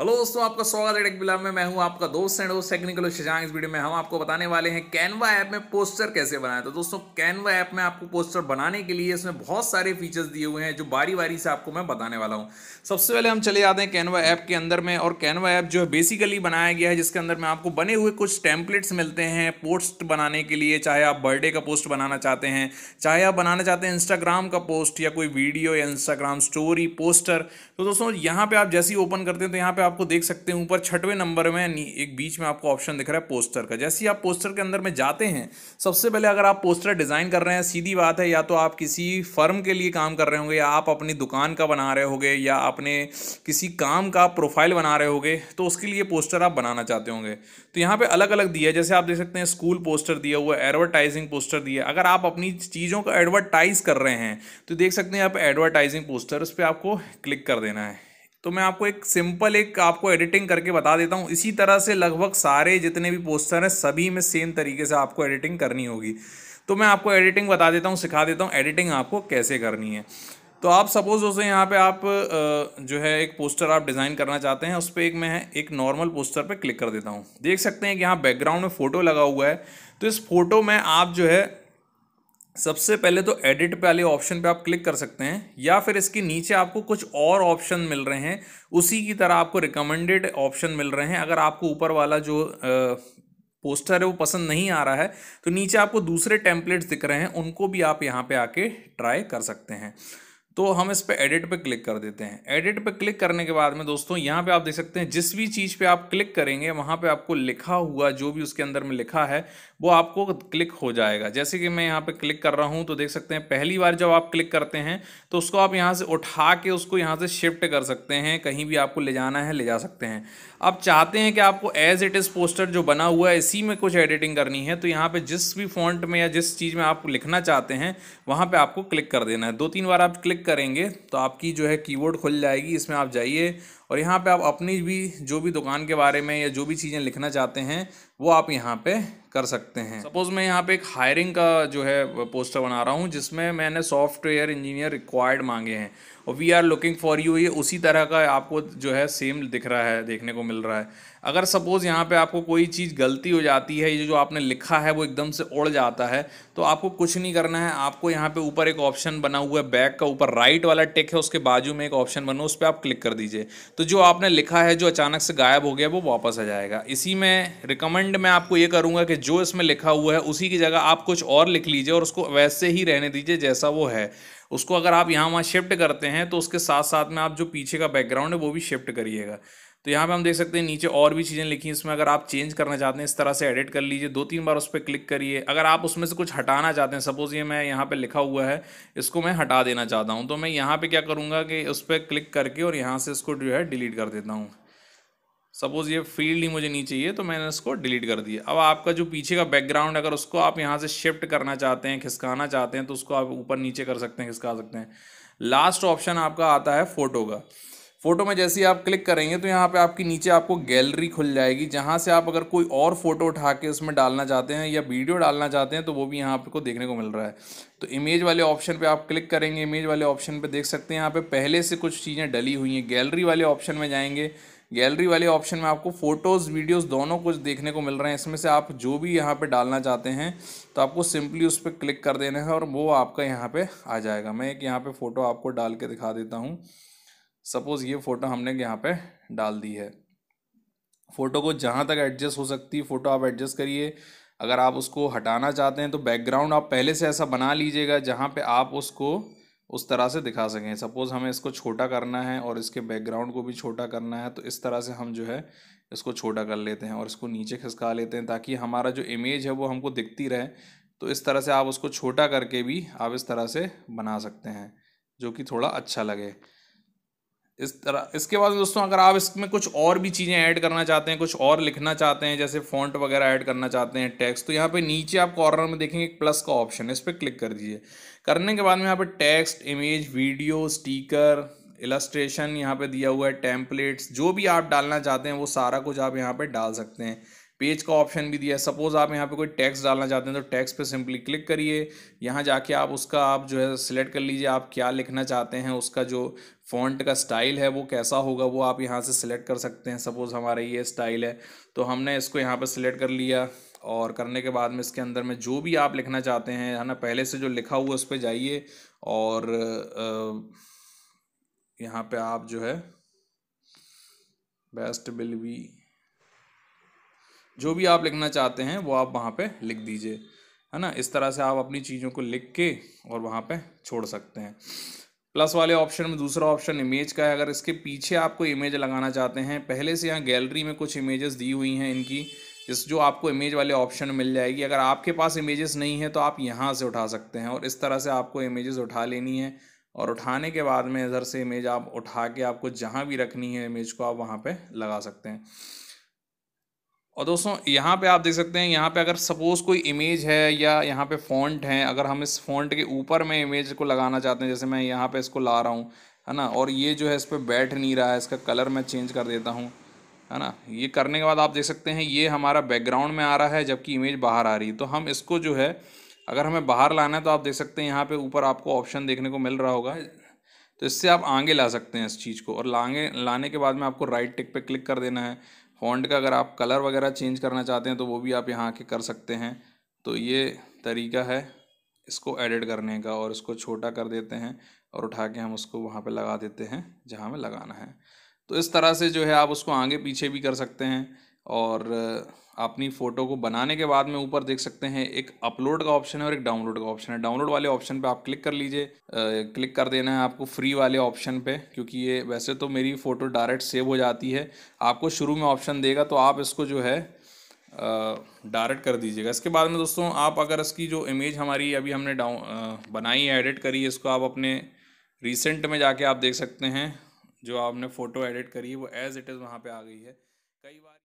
hello दोस्तों आपका स्वागत है टेक में मैं हूं आपका दोस्त एंड दोस्त टेक्निकल शशांक इस वीडियो में हम आपको बताने वाले हैं कैनवा ऐप में पोस्टर कैसे बनाए तो दोस्तों कैनवा ऐप में आपको पोस्टर बनाने के लिए इसमें बहुत सारे फीचर्स दिए हुए हैं जो बारी बारी से आपको मैं बताने वाला हूँ सबसे पहले हम चले जाते हैं कैनवा ऐप के अंदर में और कैनवा ऐप जो है बेसिकली बनाया गया है जिसके अंदर में आपको बने हुए कुछ टैंपलेट्स मिलते हैं पोस्ट बनाने के लिए चाहे आप बर्थडे का पोस्ट बनाना चाहते हैं चाहे आप बनाना चाहते हैं इंस्टाग्राम का पोस्ट या कोई वीडियो या इंस्टाग्राम स्टोरी पोस्टर तो दोस्तों यहाँ पर आप जैसे ही ओपन करते हैं तो यहाँ पर आपको देख सकते हैं ऊपर छठवें नंबर में एक बीच में आपको ऑप्शन दिख रहा है पोस्टर का जैसे ही आप पोस्टर के अंदर में जाते हैं सबसे पहले अगर आप पोस्टर डिज़ाइन कर रहे हैं सीधी बात है या तो आप किसी फर्म के लिए काम कर रहे होंगे या आप अपनी दुकान का बना रहे होंगे या अपने किसी काम का प्रोफाइल बना रहे होंगे तो उसके लिए पोस्टर आप बनाना चाहते होंगे तो यहाँ पर अलग अलग दिया जैसे आप देख सकते हैं स्कूल पोस्टर दिया हुआ एडवर्टाइजिंग पोस्टर दिया अगर आप अपनी चीज़ों का एडवर्टाइज़ कर रहे हैं तो देख सकते हैं आप एडवर्टाइजिंग पोस्टर उस पर आपको क्लिक कर देना है तो मैं आपको एक सिंपल एक आपको एडिटिंग करके बता देता हूँ इसी तरह से लगभग सारे जितने भी पोस्टर हैं सभी में सेम तरीके से आपको एडिटिंग करनी होगी तो मैं आपको एडिटिंग बता देता हूँ सिखा देता हूँ एडिटिंग आपको कैसे करनी है तो आप सपोज़ उसे यहाँ पे आप जो है एक पोस्टर आप डिज़ाइन करना चाहते हैं उस पर एक मैं एक नॉर्मल पोस्टर पे क्लिक कर देता हूँ देख सकते हैं कि यहाँ बैकग्राउंड में फ़ोटो लगा हुआ है तो इस फोटो में आप जो है सबसे पहले तो एडिट पे वाले ऑप्शन पे आप क्लिक कर सकते हैं या फिर इसके नीचे आपको कुछ और ऑप्शन मिल रहे हैं उसी की तरह आपको रिकमेंडेड ऑप्शन मिल रहे हैं अगर आपको ऊपर वाला जो आ, पोस्टर है वो पसंद नहीं आ रहा है तो नीचे आपको दूसरे टेम्पलेट्स दिख रहे हैं उनको भी आप यहाँ पे आके ट्राई कर सकते हैं तो हम इस पर एडिट पे क्लिक कर देते हैं एडिट पे क्लिक करने के बाद में दोस्तों यहाँ पे आप देख सकते हैं जिस भी चीज़ पे आप क्लिक करेंगे वहाँ पे आपको लिखा हुआ जो भी उसके अंदर में लिखा है वो आपको क्लिक हो जाएगा जैसे कि मैं यहाँ पे क्लिक कर रहा हूँ तो देख सकते हैं पहली बार जब आप क्लिक करते हैं तो उसको आप यहाँ से उठा के उसको यहाँ से शिफ्ट कर सकते हैं कहीं भी आपको ले जाना है ले जा सकते हैं आप चाहते हैं कि आपको एज इट इज़ पोस्टर जो बना हुआ है इसी में कुछ एडिटिंग करनी है तो यहाँ पर जिस भी फॉन्ट में या जिस चीज़ में आप लिखना चाहते हैं वहाँ पर आपको क्लिक कर देना है दो तीन बार आप क्लिक क्लिक करेंगे तो आपकी जो है कीबोर्ड खुल जाएगी इसमें आप जाइए और यहाँ पे आप अपनी भी जो भी दुकान के बारे में या जो भी चीज़ें लिखना चाहते हैं वो आप यहाँ पे कर सकते हैं सपोज़ मैं यहाँ पे एक हायरिंग का जो है पोस्टर बना रहा हूँ जिसमें मैंने सॉफ्टवेयर इंजीनियर रिक्वायर्ड मांगे हैं और we are looking for you ये उसी तरह का आपको जो है सेम दिख रहा है देखने को मिल रहा है अगर सपोज़ यहाँ पे आपको कोई चीज़ गलती हो जाती है ये जो आपने लिखा है वो एकदम से उड़ जाता है तो आपको कुछ नहीं करना है आपको यहाँ पे ऊपर एक ऑप्शन बना हुआ है बैक का ऊपर राइट वाला टेक है उसके बाजू में एक ऑप्शन बना उस पर आप क्लिक कर दीजिए तो जो आपने लिखा है जो अचानक से गायब हो गया वो वापस आ जाएगा इसी में रिकमेंड मैं आपको ये करूँगा कि जो इसमें लिखा हुआ है उसी की जगह आप कुछ और लिख लीजिए और उसको वैसे ही रहने दीजिए जैसा वो है उसको अगर आप यहाँ वहाँ शिफ्ट करते हैं तो उसके साथ साथ में आप जो पीछे का बैकग्राउंड है वो भी शिफ्ट करिएगा तो यहाँ पे हम देख सकते हैं नीचे और भी चीज़ें लिखी इसमें अगर आप चेंज करना चाहते हैं इस तरह से एडिट कर लीजिए दो तीन बार उस पर क्लिक करिए अगर आप उसमें से कुछ हटाना चाहते हैं सपोज़ ये मैं यहाँ पर लिखा हुआ है इसको मैं हटा देना चाहता हूँ तो मैं यहाँ पर क्या करूँगा कि उस पर क्लिक करके और यहाँ से इसको जो है डिलीट कर देता हूँ सपोज़ ये फील्ड ही मुझे नहीं चाहिए तो मैंने इसको डिलीट कर दिया अब आपका जो पीछे का बैकग्राउंड अगर उसको आप यहाँ से शिफ्ट करना चाहते हैं खिसकाना चाहते हैं तो उसको आप ऊपर नीचे कर सकते हैं खिसका सकते हैं लास्ट ऑप्शन आपका आता है फ़ोटो का फ़ोटो में जैसे ही आप क्लिक करेंगे तो यहाँ पे आपकी नीचे आपको गैलरी खुल जाएगी जहाँ से आप अगर कोई और फ़ोटो उठा के उसमें डालना चाहते हैं या वीडियो डालना चाहते हैं तो वो भी यहाँ आपको देखने को मिल रहा है तो इमेज वाले ऑप्शन पे आप क्लिक करेंगे इमेज वाले ऑप्शन पे देख सकते हैं यहाँ पे पहले से कुछ चीज़ें डली हुई हैं गैलरी वाले ऑप्शन में जाएंगे गैलरी वाले ऑप्शन में आपको फ़ोटोज़ वीडियोज़ दोनों कुछ देखने को मिल रहे हैं इसमें से आप जो भी यहाँ पे डालना चाहते हैं तो आपको सिंपली उस पर क्लिक कर देना है और वो आपका यहाँ पे आ जाएगा मैं एक यहाँ पे फ़ोटो आपको डाल के दिखा देता हूँ सपोज़ ये फ़ोटो हमने यहाँ पे डाल दी है फ़ोटो को जहाँ तक एडजस्ट हो सकती है फ़ोटो आप एडजस्ट करिए अगर आप उसको हटाना चाहते हैं तो बैकग्राउंड आप पहले से ऐसा बना लीजिएगा जहाँ पे आप उसको उस तरह से दिखा सकें सपोज़ हमें इसको छोटा करना है और इसके बैकग्राउंड को भी छोटा करना है तो इस तरह से हम जो है इसको छोटा कर लेते हैं और इसको नीचे खिसका लेते हैं ताकि हमारा जो इमेज है वो हमको दिखती रहे तो इस तरह से आप उसको छोटा करके भी आप इस तरह से बना सकते हैं जो कि थोड़ा अच्छा लगे इस तरह इसके बाद दोस्तों अगर आप इसमें कुछ और भी चीज़ें ऐड करना चाहते हैं कुछ और लिखना चाहते हैं जैसे फॉन्ट वगैरह ऐड करना चाहते हैं टैक्स तो यहाँ पे नीचे आप कॉर्नर में देखेंगे एक प्लस का ऑप्शन है इस पर क्लिक कर दीजिए करने के बाद में यहाँ पे text image video sticker illustration यहाँ पर दिया हुआ है टेम्पलेट्स जो भी आप डालना चाहते हैं वो सारा कुछ आप यहाँ पर डाल सकते हैं पेज का ऑप्शन भी दिया है सपोज़ आप यहाँ पे कोई टैक्स डालना चाहते हैं तो टैक्स पे सिंपली क्लिक करिए यहाँ जाके आप उसका आप जो है सिलेक्ट कर लीजिए आप क्या लिखना चाहते हैं उसका जो फ़ॉन्ट का स्टाइल है वो कैसा होगा वो आप यहाँ से सिलेक्ट कर सकते हैं सपोज़ हमारा ये स्टाइल है तो हमने इसको यहाँ पर सिलेक्ट कर लिया और करने के बाद में इसके अंदर में जो भी आप लिखना चाहते हैं है ना पहले से जो लिखा हुआ उस पर जाइए और यहाँ पे आप जो है बेस्ट बिल भी जो भी आप लिखना चाहते हैं वो आप वहाँ पे लिख दीजिए है ना इस तरह से आप अपनी चीज़ों को लिख के और वहाँ पे छोड़ सकते हैं प्लस वाले ऑप्शन में दूसरा ऑप्शन इमेज का है अगर इसके पीछे आपको इमेज लगाना चाहते हैं पहले से यहाँ गैलरी में कुछ इमेजेस दी हुई हैं इनकी इस जो आपको इमेज वाले ऑप्शन मिल जाएगी अगर आपके पास इमेजेस नहीं है तो आप यहाँ से उठा सकते हैं और इस तरह से आपको इमेजेस उठा लेनी है और उठाने के बाद में इधर से इमेज आप उठा के आपको जहाँ भी रखनी है इमेज को आप वहाँ पर लगा सकते हैं और दोस्तों यहाँ पे आप देख सकते हैं यहाँ पे अगर सपोज़ कोई इमेज है या यहाँ पे फॉन्ट है अगर हम इस फॉन्ट के ऊपर में इमेज को लगाना चाहते हैं जैसे मैं यहाँ पे इसको ला रहा हूँ है ना और ये जो है इस पर बैठ नहीं रहा है इसका कलर मैं चेंज कर देता हूँ है ना ये करने के बाद आप देख सकते हैं ये हमारा बैकग्राउंड में आ रहा है जबकि इमेज बाहर आ रही है तो हम इसको जो है अगर हमें बाहर लाना है तो आप देख सकते हैं यहाँ पर ऊपर आपको ऑप्शन देखने को मिल रहा होगा तो इससे आप आगे ला सकते हैं इस चीज़ को और लागे लाने के बाद में आपको राइट टिक पर क्लिक कर देना है फॉन्ट का अगर आप कलर वगैरह चेंज करना चाहते हैं तो वो भी आप यहाँ आके कर सकते हैं तो ये तरीका है इसको एडिट करने का और इसको छोटा कर देते हैं और उठा के हम उसको वहाँ पे लगा देते हैं जहाँ हमें लगाना है तो इस तरह से जो है आप उसको आगे पीछे भी कर सकते हैं और अपनी फ़ोटो को बनाने के बाद में ऊपर देख सकते हैं एक अपलोड का ऑप्शन है और एक डाउनलोड का ऑप्शन है डाउनलोड वाले ऑप्शन पे आप क्लिक कर लीजिए क्लिक कर देना है आपको फ्री वाले ऑप्शन पे क्योंकि ये वैसे तो मेरी फ़ोटो डायरेक्ट सेव हो जाती है आपको शुरू में ऑप्शन देगा तो आप इसको जो है डायरेक्ट कर दीजिएगा इसके बाद में दोस्तों आप अगर इसकी जो इमेज हमारी अभी हमने डाउन बनाई है एडिट करी है इसको आप अपने रिसेंट में जाके आप देख सकते हैं जो आपने फ़ोटो एडिट करी है वो एज़ इट इज़ वहाँ पर आ गई है कई बार